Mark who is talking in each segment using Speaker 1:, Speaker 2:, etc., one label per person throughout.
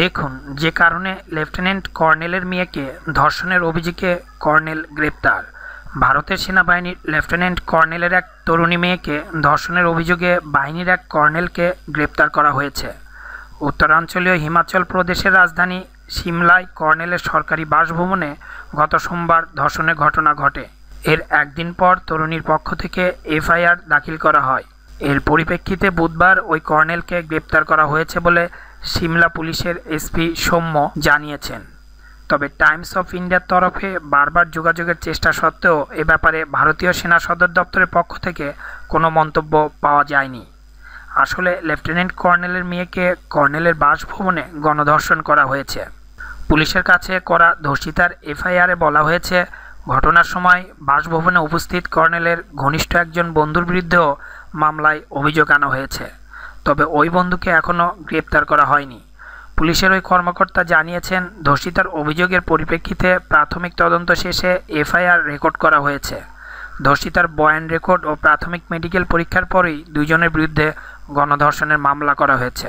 Speaker 1: দেখুন যে কারণে লেফটেন্যান্ট কর্নেলের মেয়েকে ধর্ষণের অভিযোগে কর্নেল গ্রেপ্তার ভারতের সেনাবাহিনীর লেফটেন্যান্ট কর্নেলের এক তরুণী মেয়েকে ধর্ষণের অভিযোগে বাহিনীর এক কর্নেলকে গ্রেপ্তার করা হয়েছে উত্তরাঞ্চলীয় হিমাচল প্রদেশের রাজধানী সিমলায় কর্নেলের সরকারি বাসভবনে গত সোমবার ধর্ষণের ঘটনা ঘটে এর একদিন পর তরুণীর পক্ষ থেকে এফআইআর দাখিল করা হয় এর পরিপ্রেক্ষিতে বুধবার ওই কর্নেলকে গ্রেপ্তার করা হয়েছে বলে সিমলা পুলিশের এসপি সৌম্য জানিয়েছেন তবে টাইমস অফ ইন্ডিয়ার তরফে বারবার যোগাযোগের চেষ্টা সত্ত্বেও এ ব্যাপারে ভারতীয় সেনা সদর দপ্তরের পক্ষ থেকে কোনো মন্তব্য পাওয়া যায়নি আসলে লেফটেন্যান্ট কর্নেলের মেয়েকে কর্নেলের বাসভবনে গণধর্ষণ করা হয়েছে পুলিশের কাছে করা ধর্ষিতার এফআইআরে বলা হয়েছে ঘটনার সময় বাসভবনে উপস্থিত কর্নেলের ঘনিষ্ঠ একজন বন্ধুর বিরুদ্ধেও মামলায় অভিযোগ আনা হয়েছে তবে ওই বন্ধুকে এখনও গ্রেপ্তার করা হয়নি পুলিশের ওই কর্মকর্তা জানিয়েছেন ধর্ষিতার অভিযোগের পরিপ্রেক্ষিতে প্রাথমিক তদন্ত শেষে এফআইআর রেকর্ড করা হয়েছে ধর্ষিতার বয়ান রেকর্ড ও প্রাথমিক মেডিকেল পরীক্ষার পরেই দুজনের বিরুদ্ধে গণধর্ষণের মামলা করা হয়েছে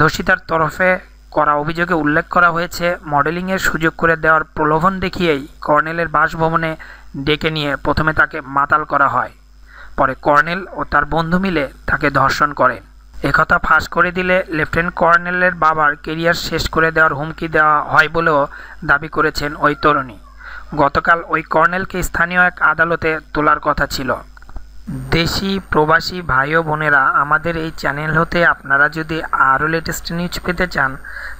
Speaker 1: ধর্ষিতার তরফে করা অভিযোগে উল্লেখ করা হয়েছে মডেলিংয়ের সুযোগ করে দেওয়ার প্রলোভন দেখিয়েই কর্নেলের বাসভবনে ডেকে নিয়ে প্রথমে তাকে মাতাল করা হয় পরে কর্নেল ও তার বন্ধু মিলে তাকে ধর্ষণ করে একথা ফাঁস করে দিলে লেফটেন্যান্ট কর্নেলের বাবার কেরিয়ার শেষ করে দেওয়ার হুমকি দেওয়া হয় বলেও দাবি করেছেন ওই তরুণী গতকাল ওই কর্নেলকে স্থানীয় এক আদালতে তোলার কথা ছিল দেশি প্রবাসী ভাই ও বোনেরা আমাদের এই চ্যানেল হতে আপনারা যদি আরও লেটেস্ট নিউজ পেতে চান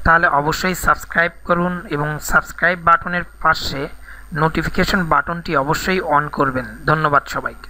Speaker 1: তাহলে অবশ্যই সাবস্ক্রাইব করুন এবং সাবস্ক্রাইব বাটনের পাশে নোটিফিকেশন বাটনটি অবশ্যই অন করবেন ধন্যবাদ সবাইকে